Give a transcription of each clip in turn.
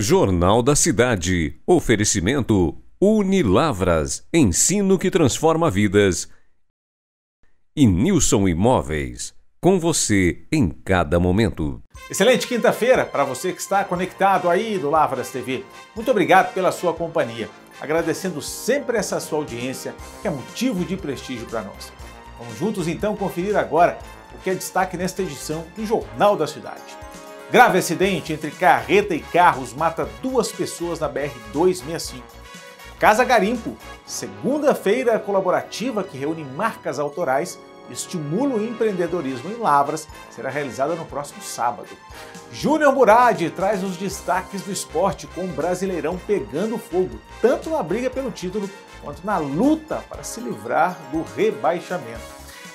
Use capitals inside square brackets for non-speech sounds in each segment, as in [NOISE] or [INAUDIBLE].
Jornal da Cidade. Oferecimento Unilavras. Ensino que transforma vidas. E Nilson Imóveis. Com você em cada momento. Excelente quinta-feira para você que está conectado aí do Lavras TV. Muito obrigado pela sua companhia. Agradecendo sempre essa sua audiência, que é motivo de prestígio para nós. Vamos juntos então conferir agora o que é destaque nesta edição do Jornal da Cidade. Grave acidente entre carreta e carros mata duas pessoas na BR-265. Casa Garimpo, segunda-feira colaborativa que reúne marcas autorais, estimula o empreendedorismo em Lavras, será realizada no próximo sábado. Júnior Murad traz os destaques do esporte com o Brasileirão pegando fogo, tanto na briga pelo título quanto na luta para se livrar do rebaixamento.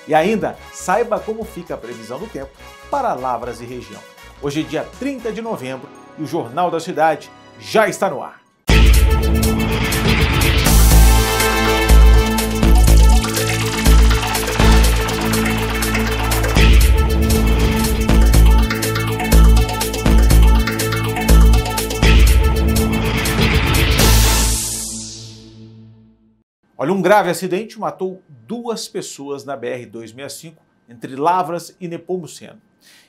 E ainda, saiba como fica a previsão do tempo para Lavras e região. Hoje é dia 30 de novembro e o Jornal da Cidade já está no ar. Olha, um grave acidente matou duas pessoas na BR-265 entre Lavras e Nepomuceno.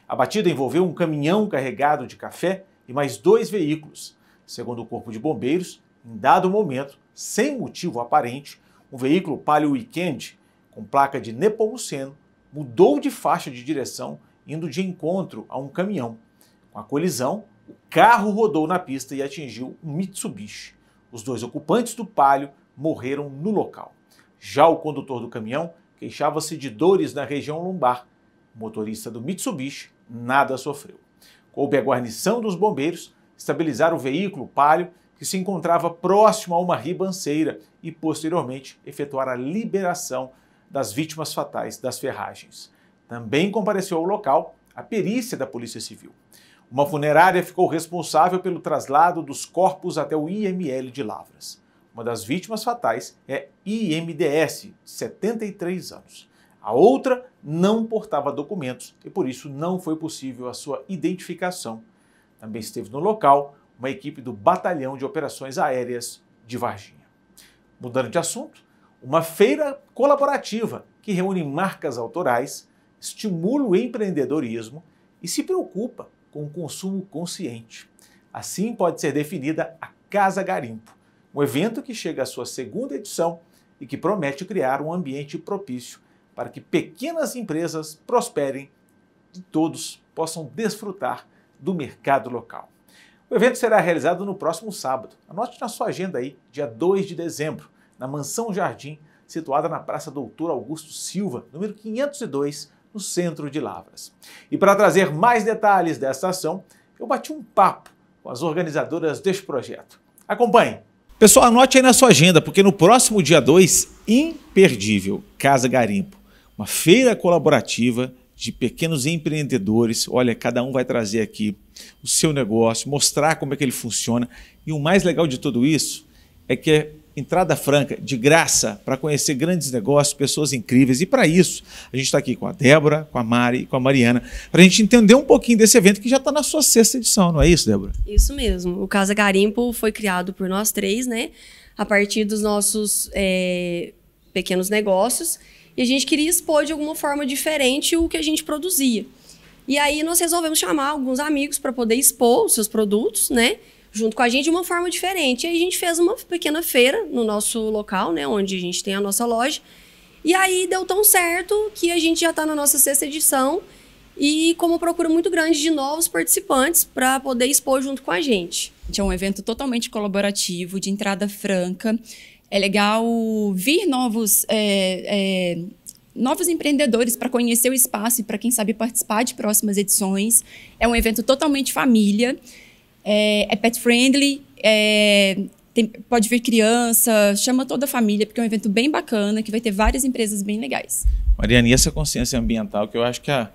A batida envolveu um caminhão carregado de café e mais dois veículos. Segundo o Corpo de Bombeiros, em dado momento, sem motivo aparente, um veículo Palio Weekend com placa de Nepomuceno mudou de faixa de direção, indo de encontro a um caminhão. Com a colisão, o carro rodou na pista e atingiu um Mitsubishi. Os dois ocupantes do Palio morreram no local. Já o condutor do caminhão queixava-se de dores na região lombar. O motorista do Mitsubishi nada sofreu. Coube à guarnição dos bombeiros estabilizar o veículo palio que se encontrava próximo a uma ribanceira e, posteriormente, efetuar a liberação das vítimas fatais das ferragens. Também compareceu ao local a perícia da Polícia Civil. Uma funerária ficou responsável pelo traslado dos corpos até o IML de Lavras. Uma das vítimas fatais é IMDS, 73 anos. A outra não portava documentos e por isso não foi possível a sua identificação. Também esteve no local uma equipe do Batalhão de Operações Aéreas de Varginha. Mudando de assunto, uma feira colaborativa que reúne marcas autorais, estimula o empreendedorismo e se preocupa com o consumo consciente. Assim pode ser definida a Casa Garimpo, um evento que chega à sua segunda edição e que promete criar um ambiente propício para que pequenas empresas prosperem e todos possam desfrutar do mercado local. O evento será realizado no próximo sábado. Anote na sua agenda aí, dia 2 de dezembro, na Mansão Jardim, situada na Praça Doutor Augusto Silva, número 502, no centro de Lavras. E para trazer mais detalhes dessa ação, eu bati um papo com as organizadoras deste projeto. Acompanhe! Pessoal, anote aí na sua agenda, porque no próximo dia 2, imperdível, Casa Garimpo uma feira colaborativa de pequenos empreendedores. Olha, cada um vai trazer aqui o seu negócio, mostrar como é que ele funciona. E o mais legal de tudo isso é que é entrada franca, de graça, para conhecer grandes negócios, pessoas incríveis. E para isso, a gente está aqui com a Débora, com a Mari, e com a Mariana, para a gente entender um pouquinho desse evento que já está na sua sexta edição, não é isso, Débora? Isso mesmo. O Casa Garimpo foi criado por nós três, né? A partir dos nossos é, pequenos negócios. E a gente queria expor de alguma forma diferente o que a gente produzia. E aí nós resolvemos chamar alguns amigos para poder expor os seus produtos, né? Junto com a gente de uma forma diferente. E aí a gente fez uma pequena feira no nosso local, né? Onde a gente tem a nossa loja. E aí deu tão certo que a gente já está na nossa sexta edição e com uma procura muito grande de novos participantes para poder expor junto com a gente. É um evento totalmente colaborativo, de entrada franca. É legal vir novos é, é, novos empreendedores para conhecer o espaço e para quem sabe participar de próximas edições. É um evento totalmente família, é, é pet friendly, é, tem, pode vir criança, chama toda a família, porque é um evento bem bacana, que vai ter várias empresas bem legais. Mariana, e essa consciência ambiental, que eu acho que é a,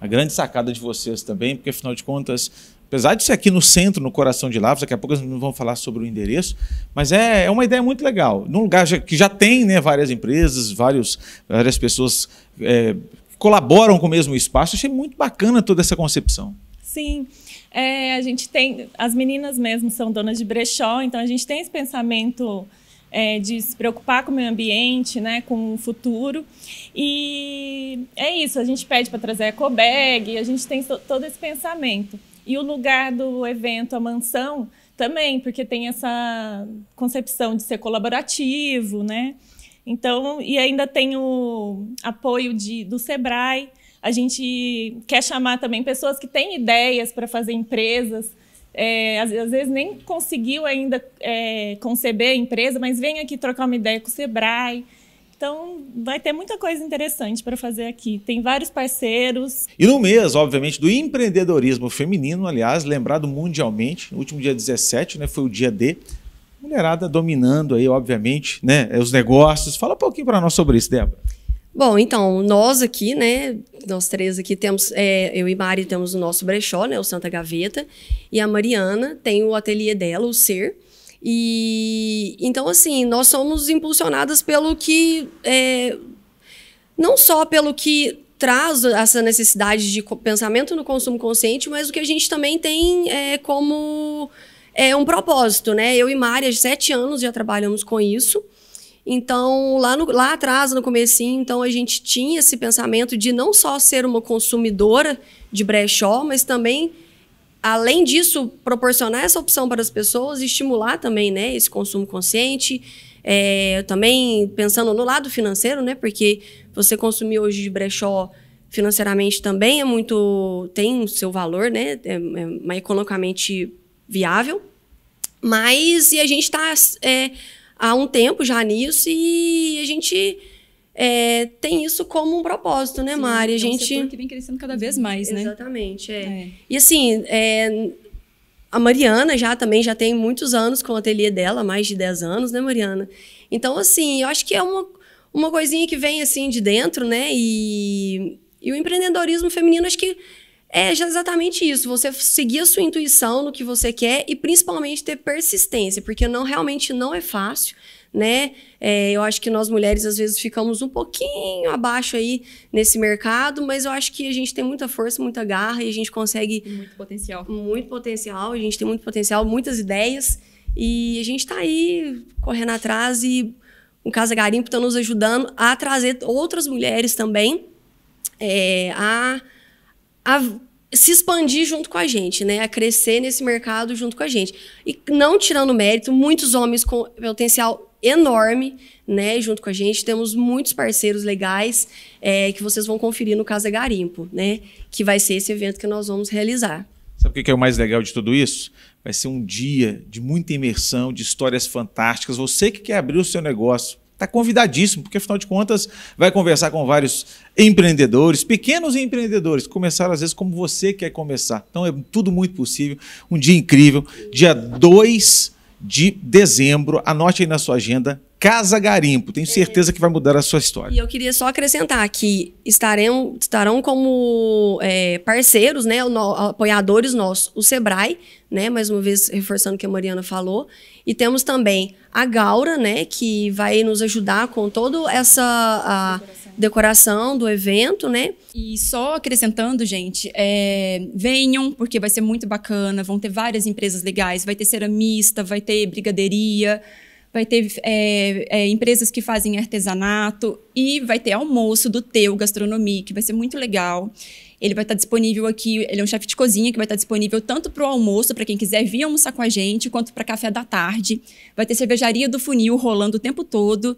a grande sacada de vocês também, porque afinal de contas, Apesar de ser aqui no centro, no coração de Lavras, daqui a pouco nós vamos falar sobre o endereço, mas é, é uma ideia muito legal. Num lugar que já tem né, várias empresas, vários, várias pessoas é, colaboram com o mesmo espaço, achei muito bacana toda essa concepção. Sim, é, a gente tem, as meninas mesmo são donas de brechó, então a gente tem esse pensamento é, de se preocupar com o meio ambiente, né, com o futuro. E é isso, a gente pede para trazer a ecobag, a gente tem todo esse pensamento. E o lugar do evento, a mansão, também, porque tem essa concepção de ser colaborativo, né? Então, e ainda tem o apoio de, do Sebrae. A gente quer chamar também pessoas que têm ideias para fazer empresas. É, às, às, vezes nem conseguiu ainda é, conceber a empresa, mas vem aqui trocar uma ideia com o Sebrae. Então, vai ter muita coisa interessante para fazer aqui. Tem vários parceiros. E no mês, obviamente, do empreendedorismo feminino, aliás, lembrado mundialmente, no último dia 17, né, foi o dia D. Mulherada dominando aí, obviamente, né, eh, os negócios. Fala um pouquinho para nós sobre isso, Débora. Bom, então, nós aqui, né, nós três aqui temos, é, eu e Mari temos o nosso brechó, né, o Santa Gaveta, e a Mariana tem o ateliê dela, o Ser, e então, assim, nós somos impulsionadas pelo que. É, não só pelo que traz essa necessidade de pensamento no consumo consciente, mas o que a gente também tem é, como é, um propósito, né? Eu e Mária, há sete anos, já trabalhamos com isso. Então, lá, no, lá atrás, no comecinho, então a gente tinha esse pensamento de não só ser uma consumidora de brechó, mas também além disso, proporcionar essa opção para as pessoas e estimular também né, esse consumo consciente. É, também pensando no lado financeiro, né? Porque você consumir hoje de brechó financeiramente também é muito. tem o seu valor, né? É, é, é economicamente viável. Mas e a gente está é, há um tempo já nisso e a gente é, tem isso como um propósito, né, Sim, Mari? A é gente. Um que vem crescendo cada vez mais, né? Exatamente, é. é. E assim, é, a Mariana já também já tem muitos anos com o ateliê dela, mais de 10 anos, né, Mariana? Então, assim, eu acho que é uma, uma coisinha que vem assim de dentro, né? E, e o empreendedorismo feminino, acho que é exatamente isso. Você seguir a sua intuição no que você quer e principalmente ter persistência, porque não realmente não é fácil né? É, eu acho que nós mulheres às vezes ficamos um pouquinho abaixo aí nesse mercado, mas eu acho que a gente tem muita força, muita garra e a gente consegue muito potencial, muito potencial. A gente tem muito potencial, muitas ideias e a gente está aí correndo atrás e o Casa Garimpo está nos ajudando a trazer outras mulheres também é, a, a se expandir junto com a gente, né? A crescer nesse mercado junto com a gente. E não tirando mérito, muitos homens com potencial enorme, né, junto com a gente. Temos muitos parceiros legais é, que vocês vão conferir no Casa Garimpo, né, que vai ser esse evento que nós vamos realizar. Sabe o que é o mais legal de tudo isso? Vai ser um dia de muita imersão, de histórias fantásticas. Você que quer abrir o seu negócio, está convidadíssimo, porque afinal de contas vai conversar com vários empreendedores, pequenos empreendedores, começar começaram às vezes como você quer começar. Então é tudo muito possível. Um dia incrível. Dia 2 de dezembro. Anote aí na sua agenda Casa Garimpo. Tenho é. certeza que vai mudar a sua história. E eu queria só acrescentar que estarão, estarão como é, parceiros, né, no, apoiadores nossos, o Sebrae, né, mais uma vez reforçando o que a Mariana falou, e temos também a Gaura, né, que vai nos ajudar com toda essa a, decoração do evento, né? E só acrescentando, gente, é, venham, porque vai ser muito bacana, vão ter várias empresas legais, vai ter ceramista, vai ter brigadeiria, vai ter é, é, empresas que fazem artesanato e vai ter almoço do Teu Gastronomia, que vai ser muito legal. Ele vai estar disponível aqui, ele é um chefe de cozinha que vai estar disponível tanto para o almoço, para quem quiser vir almoçar com a gente, quanto para café da tarde. Vai ter cervejaria do funil rolando o tempo todo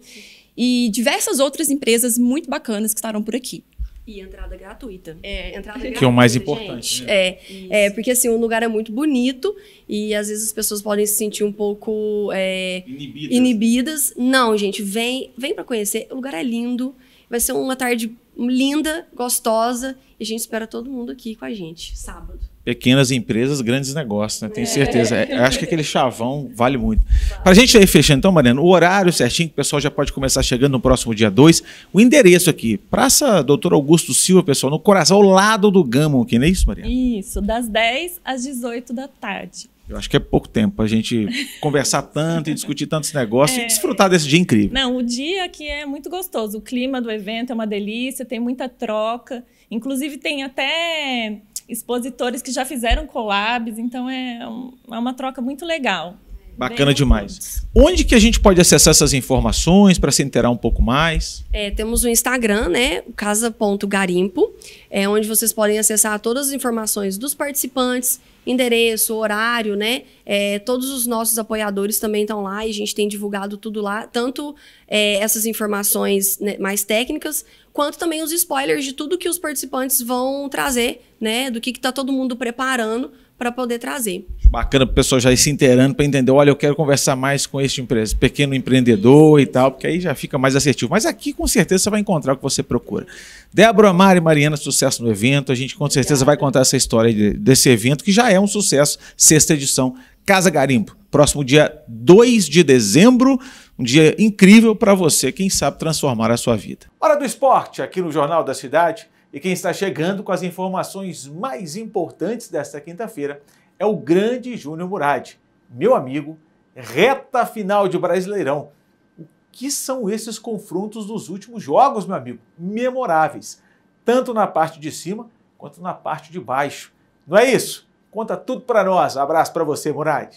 e diversas outras empresas muito bacanas que estarão por aqui. E entrada gratuita. É, entrada que [LAUGHS] gratuita, que é o mais importante. Né? É, é, porque assim, o lugar é muito bonito e às vezes as pessoas podem se sentir um pouco é, inibidas. inibidas. Não, gente, vem, vem para conhecer. O lugar é lindo. Vai ser uma tarde linda, gostosa e a gente espera todo mundo aqui com a gente sábado pequenas empresas, grandes negócios, né? Tenho é. certeza. É, acho que aquele chavão vale muito. Para a gente ir fechando, então, Mariana, o horário certinho, que o pessoal já pode começar chegando no próximo dia 2. O endereço aqui, Praça Doutor Augusto Silva, pessoal, no coração, ao lado do Gamo que não é isso, Mariana? Isso, das 10 às 18 da tarde. Eu acho que é pouco tempo para a gente [LAUGHS] conversar tanto e discutir tantos negócios é... e desfrutar desse dia incrível. Não, o dia aqui é muito gostoso. O clima do evento é uma delícia, tem muita troca. Inclusive, tem até expositores que já fizeram collabs, então é, um, é uma troca muito legal. Bacana Bem, demais. Onde que a gente pode acessar essas informações para se inteirar um pouco mais? É, temos o Instagram, né? Casa.garimpo, é onde vocês podem acessar todas as informações dos participantes, endereço, horário, né? É, todos os nossos apoiadores também estão lá e a gente tem divulgado tudo lá, tanto é, essas informações né, mais técnicas, quanto também os spoilers de tudo que os participantes vão trazer, né? Do que está todo mundo preparando para poder trazer bacana para o pessoal já ir se inteirando para entender, olha, eu quero conversar mais com este empresa, pequeno empreendedor e tal, porque aí já fica mais assertivo. Mas aqui com certeza você vai encontrar o que você procura. Débora, Mari e Mariana, sucesso no evento. A gente com certeza vai contar essa história de, desse evento, que já é um sucesso, sexta edição, Casa Garimpo. Próximo dia 2 de dezembro, um dia incrível para você, quem sabe transformar a sua vida. Hora do esporte, aqui no Jornal da Cidade. E quem está chegando com as informações mais importantes desta quinta-feira é o grande Júnior Murad. Meu amigo, reta final de Brasileirão. O que são esses confrontos dos últimos jogos, meu amigo? Memoráveis, tanto na parte de cima quanto na parte de baixo. Não é isso? Conta tudo para nós. Abraço para você, Murad.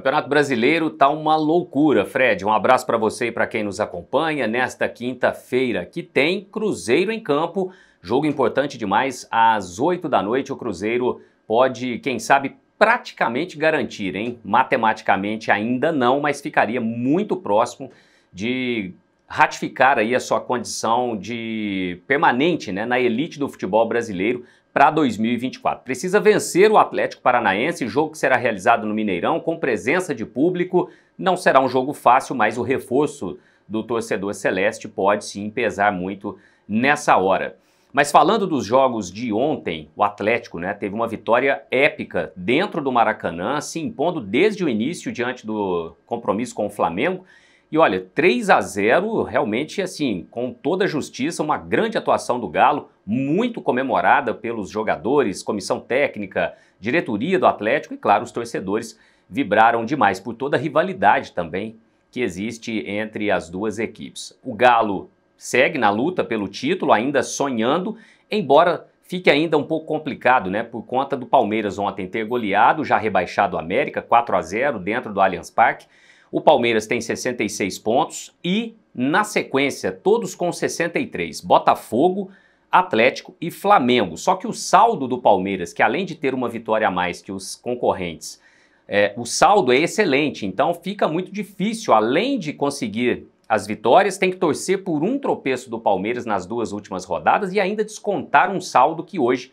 Campeonato Brasileiro tá uma loucura, Fred. Um abraço para você e para quem nos acompanha nesta quinta-feira, que tem Cruzeiro em campo. Jogo importante demais, às 8 da noite o Cruzeiro pode, quem sabe, praticamente garantir, hein? Matematicamente ainda não, mas ficaria muito próximo de ratificar aí a sua condição de permanente, né, na elite do futebol brasileiro para 2024. Precisa vencer o Atlético Paranaense, jogo que será realizado no Mineirão com presença de público. Não será um jogo fácil, mas o reforço do torcedor celeste pode sim pesar muito nessa hora. Mas falando dos jogos de ontem, o Atlético né, teve uma vitória épica dentro do Maracanã, se impondo desde o início diante do compromisso com o Flamengo e olha, 3 a 0 realmente assim, com toda justiça, uma grande atuação do Galo, muito comemorada pelos jogadores, comissão técnica, diretoria do Atlético e, claro, os torcedores vibraram demais por toda a rivalidade também que existe entre as duas equipes. O Galo segue na luta pelo título, ainda sonhando, embora fique ainda um pouco complicado, né, por conta do Palmeiras ontem ter goleado, já rebaixado o América 4 a 0 dentro do Allianz Parque. O Palmeiras tem 66 pontos e, na sequência, todos com 63. Botafogo, Atlético e Flamengo. Só que o saldo do Palmeiras, que além de ter uma vitória a mais que os concorrentes, é, o saldo é excelente, então fica muito difícil, além de conseguir as vitórias, tem que torcer por um tropeço do Palmeiras nas duas últimas rodadas e ainda descontar um saldo que hoje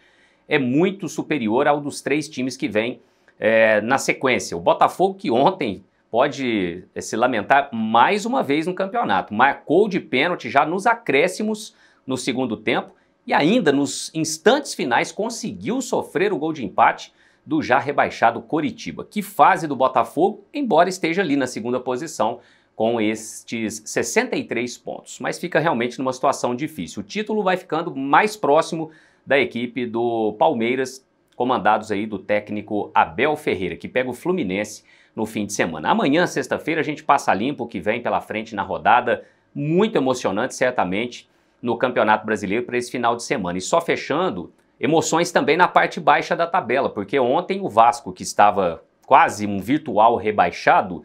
é muito superior ao dos três times que vêm é, na sequência. O Botafogo, que ontem pode eh, se lamentar mais uma vez no campeonato. Marcou de pênalti já nos acréscimos no segundo tempo e ainda nos instantes finais conseguiu sofrer o gol de empate do já rebaixado Coritiba. Que fase do Botafogo, embora esteja ali na segunda posição com estes 63 pontos, mas fica realmente numa situação difícil. O título vai ficando mais próximo da equipe do Palmeiras, comandados aí do técnico Abel Ferreira, que pega o Fluminense no fim de semana. Amanhã, sexta-feira, a gente passa limpo o que vem pela frente na rodada, muito emocionante, certamente, no Campeonato Brasileiro para esse final de semana. E só fechando, emoções também na parte baixa da tabela, porque ontem o Vasco, que estava quase um virtual rebaixado,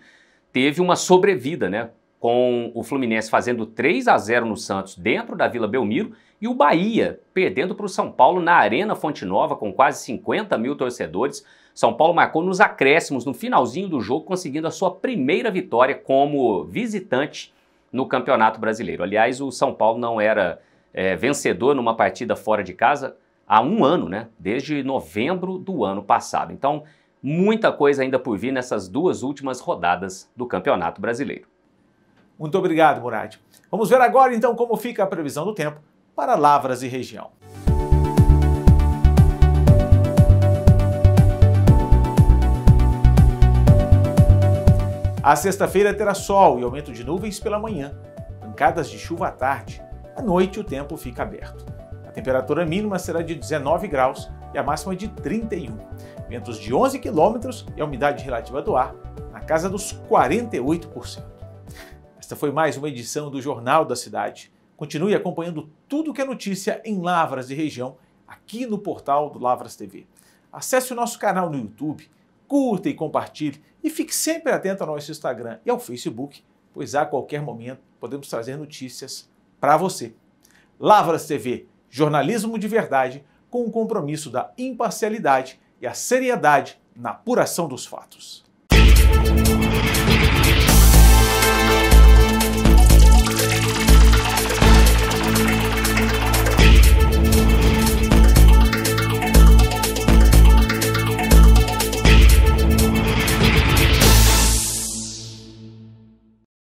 teve uma sobrevida, né? com o Fluminense fazendo 3 a 0 no Santos dentro da Vila Belmiro e o Bahia perdendo para o São Paulo na Arena Fonte Nova com quase 50 mil torcedores. São Paulo marcou nos acréscimos no finalzinho do jogo, conseguindo a sua primeira vitória como visitante no Campeonato Brasileiro. Aliás, o São Paulo não era é, vencedor numa partida fora de casa há um ano, né? Desde novembro do ano passado. Então, muita coisa ainda por vir nessas duas últimas rodadas do Campeonato Brasileiro. Muito obrigado, Murad. Vamos ver agora então como fica a previsão do tempo para Lavras e região. A sexta-feira terá sol e aumento de nuvens pela manhã, pancadas de chuva à tarde. À noite, o tempo fica aberto. A temperatura mínima será de 19 graus e a máxima de 31. Ventos de 11 quilômetros e a umidade relativa do ar na casa dos 48%. Esta foi mais uma edição do Jornal da Cidade. Continue acompanhando tudo que é notícia em Lavras e região aqui no portal do Lavras TV. Acesse o nosso canal no YouTube, curta e compartilhe e fique sempre atento ao nosso Instagram e ao Facebook, pois a qualquer momento podemos trazer notícias para você. Lavras TV, jornalismo de verdade com o compromisso da imparcialidade e a seriedade na apuração dos fatos.